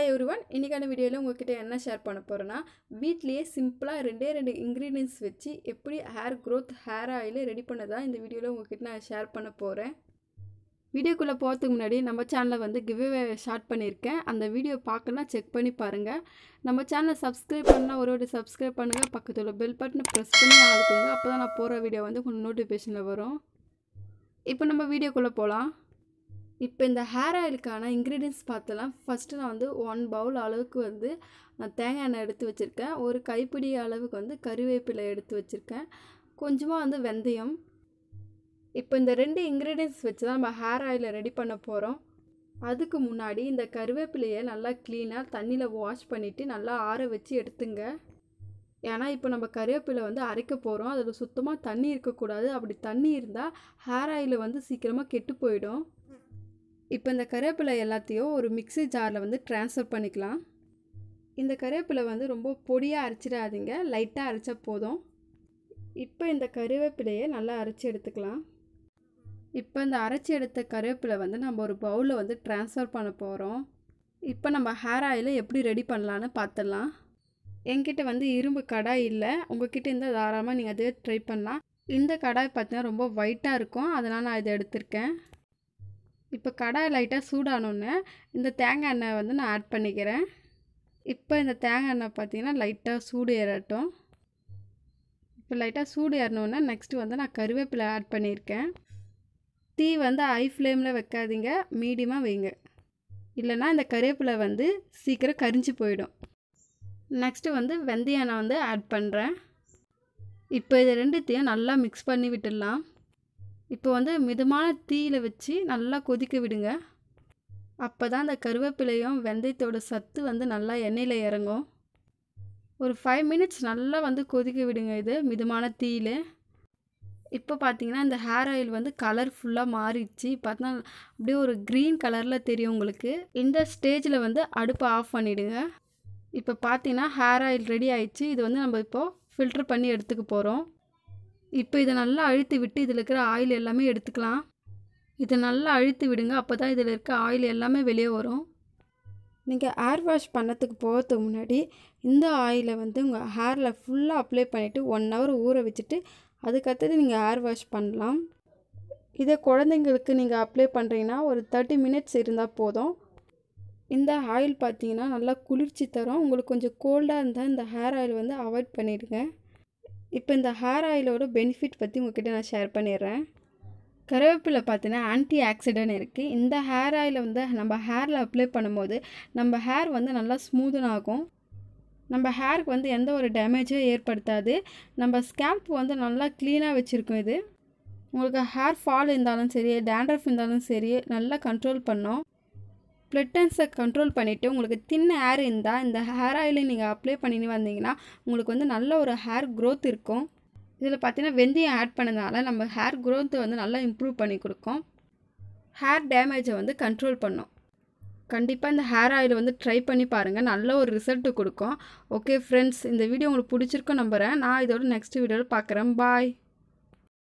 hi ஒருவன் இன்றைக்கான வீடியோவில் உங்கள்கிட்ட என்ன ஷேர் பண்ண போகிறேன்னா வீட்லேயே சிம்பிளாக ரெண்டே ரெண்டு இன்க்ரீடியன்ஸ் வச்சு எப்படி hair growth hair oil ready பண்ணதான் இந்த வீடியோவில் உங்கள்கிட்ட நான் ஷேர் பண்ண போகிறேன் வீடியோக்குள்ளே போகிறதுக்கு முன்னாடி நம்ம சேனலில் வந்து கிவ்வே ஷார்ட் பண்ணியிருக்கேன் அந்த வீடியோ பார்க்கலாம் செக் பண்ணி பாருங்கள் நம்ம சேனலை சப்ஸ்கிரைப் பண்ணால் ஒரு ஒரு சப்ஸ்கிரைப் பண்ணுங்கள் பக்கத்தில் பெல் பட்டனை ப்ரெஸ் பண்ணி ஆளுக்குங்க அப்போ தான் நான் போகிற வீடியோ வந்து உங்களுக்கு நோட்டிஃபிகேஷனில் வரும் இப்போ நம்ம வீடியோக்குள்ளே போகலாம் இப்போ இந்த ஹேர் ஆயிலுக்கான இன்க்ரீடியன்ஸ் பார்த்தலாம் ஃபஸ்ட்டு நான் வந்து ஒன் பவுல் அளவுக்கு வந்து நான் தேங்காய் எண்ணெய் எடுத்து வச்சுருக்கேன் ஒரு கைப்பிடி அளவுக்கு வந்து கருவேப்பிலை எடுத்து வச்சுருக்கேன் கொஞ்சமாக வந்து வெந்தயம் இப்போ இந்த ரெண்டு இன்க்ரீடியன்ஸ் வச்சு தான் நம்ம ஹேர் ஆயிலை ரெடி பண்ண போகிறோம் அதுக்கு முன்னாடி இந்த கருவேப்பிலையை நல்லா க்ளீனாக தண்ணியில் வாஷ் பண்ணிவிட்டு நல்லா ஆற வச்சு எடுத்துங்க ஏன்னா இப்போ நம்ம கருவேப்பிலை வந்து அரைக்க போகிறோம் அதில் சுத்தமாக தண்ணி இருக்கக்கூடாது அப்படி தண்ணி இருந்தால் ஹேர் ஆயிலை வந்து சீக்கிரமாக கெட்டு போயிடும் இப்போ இந்த கருவேப்பிலை எல்லாத்தையும் ஒரு மிக்சி ஜாரில் வந்து ட்ரான்ஸ்ஃபர் பண்ணிக்கலாம் இந்த கருவேப்பிலை வந்து ரொம்ப பொடியாக அரைச்சிடாதீங்க லைட்டாக அரைச்சா போதும் இப்போ இந்த கருவேப்பிலையை நல்லா அரைச்சி எடுத்துக்கலாம் இப்போ இந்த அரைச்சி எடுத்த கருவேப்பிலை வந்து நம்ம ஒரு பவுலில் வந்து ட்ரான்ஸ்ஃபர் பண்ண போகிறோம் இப்போ நம்ம ஹேர் ஆயிலை எப்படி ரெடி பண்ணலான்னு பார்த்துடலாம் என்கிட்ட வந்து இரும்பு கடாய் இல்லை உங்ககிட்ட இருந்தால் தாராளமாக நீங்கள் அதே ட்ரை பண்ணலாம் இந்த கடாய் பார்த்தீங்கன்னா ரொம்ப ஒயிட்டாக இருக்கும் அதனால் நான் இதை எடுத்திருக்கேன் இப்போ கடாய் லைட்டாக சூடானோன்னே இந்த தேங்காய் எண்ணெய் வந்து நான் ஆட் பண்ணிக்கிறேன் இப்போ இந்த தேங்காய் எண்ணெய் பார்த்திங்கன்னா லைட்டாக சூடு ஏறட்டும் இப்போ லைட்டாக சூடு ஏறினோன்னே நெக்ஸ்ட்டு வந்து நான் கருவேப்பிலை ஆட் பண்ணியிருக்கேன் தீ வந்து ஹை ஃப்ளேமில் வைக்காதீங்க மீடியமாக வைங்க இல்லைனா இந்த கருவேப்பிலை வந்து சீக்கிரம் கரிஞ்சு போயிடும் நெக்ஸ்ட்டு வந்து வெந்தயம் நான் வந்து ஆட் பண்ணுறேன் இப்போ இது ரெண்டுத்தையும் நல்லா மிக்ஸ் பண்ணி விட்டுடலாம் இப்போ வந்து மிதமான தீயில் வச்சு நல்லா கொதிக்க விடுங்க அப்போ தான் அந்த கருவேப்பிலையும் வெந்தயத்தோட சத்து வந்து நல்லா எண்ணெயில் இறங்கும் ஒரு ஃபைவ் மினிட்ஸ் நல்லா வந்து கொதிக்க விடுங்க இது மிதமான தீயில் இப்போ பார்த்தீங்கன்னா இந்த ஹேர் ஆயில் வந்து கலர்ஃபுல்லாக மாறிடுச்சு பார்த்தா அப்படியே ஒரு க்ரீன் கலரில் தெரியும் உங்களுக்கு இந்த ஸ்டேஜில் வந்து அடுப்பை ஆஃப் பண்ணிவிடுங்க இப்போ பார்த்தீங்கன்னா ஹேர் ஆயில் ரெடி ஆயிடுச்சு இது வந்து நம்ம இப்போது ஃபில்ட்ரு பண்ணி எடுத்துக்க போகிறோம் இப்போ இதை நல்லா அழுத்தி விட்டு இதில் இருக்கிற ஆயில் எல்லாமே எடுத்துக்கலாம் இதை நல்லா அழுத்தி விடுங்க அப்போ தான் இதில் இருக்க ஆயில் எல்லாமே வெளியே வரும் நீங்கள் ஹேர் வாஷ் பண்ணத்துக்கு போகிறதுக்கு முன்னாடி இந்த ஆயிலை வந்து உங்கள் ஹேரில் ஃபுல்லாக அப்ளை பண்ணிவிட்டு ஒன் ஹவர் ஊற வச்சுட்டு அதுக்கடுத்தது நீங்கள் ஹேர் வாஷ் பண்ணலாம் இதை குழந்தைங்களுக்கு நீங்கள் அப்ளை பண்ணுறீங்கன்னா ஒரு தேர்ட்டி மினிட்ஸ் இருந்தால் போதும் இந்த ஆயில் பார்த்தீங்கன்னா நல்லா குளிர்ச்சி தரும் உங்களுக்கு கொஞ்சம் கோல்டாக இருந்தால் இந்த ஹேர் ஆயில் வந்து அவாய்ட் பண்ணிவிடுங்க இப்போ இந்த ஹேர் ஆயிலோட பெனிஃபிட் பற்றி உங்ககிட்ட நான் ஷேர் பண்ணிடுறேன் கருவேப்பிலை பார்த்தீங்கன்னா ஆன்டி ஆக்சிடென்ட் இருக்குது இந்த ஹேர் ஆயில் வந்து நம்ம ஹேரில் அப்ளை பண்ணும்போது நம்ம ஹேர் வந்து நல்லா ஸ்மூதன் ஆகும் நம்ம ஹேருக்கு வந்து எந்த ஒரு டேமேஜும் ஏற்படுத்தாது நம்ம ஸ்கேல்ப் வந்து நல்லா க்ளீனாக வச்சுருக்கும் இது உங்களுக்கு ஹேர் ஃபால் இருந்தாலும் சரி டேண்ட்ரஃப் இருந்தாலும் சரி நல்லா கண்ட்ரோல் பண்ணோம் பிளட்டன்ஸை கண்ட்ரோல் பண்ணிவிட்டு உங்களுக்கு தின் ஹேர் இருந்தால் இந்த ஹேர் ஆயிலை நீங்கள் அப்ளை பண்ணின்னு வந்தீங்கன்னா உங்களுக்கு வந்து நல்ல ஒரு ஹேர் க்ரோத் இருக்கும் இதில் பார்த்தீங்கன்னா வெந்தயம் ஆட் பண்ணதால் நம்ம ஹேர் க்ரோத்தை வந்து நல்லா இம்ப்ரூவ் பண்ணி கொடுக்கும் ஹேர் டேமேஜை வந்து கண்ட்ரோல் பண்ணும் கண்டிப்பாக இந்த ஹேர் ஆயில் வந்து ட்ரை பண்ணி பாருங்கள் நல்ல ஒரு ரிசல்ட்டு கொடுக்கும் ஓகே ஃப்ரெண்ட்ஸ் இந்த வீடியோ உங்களுக்கு பிடிச்சிருக்கோம் நம்புகிறேன் நான் இதோட நெக்ஸ்ட் வீடியோவில் பார்க்குறேன் பாய்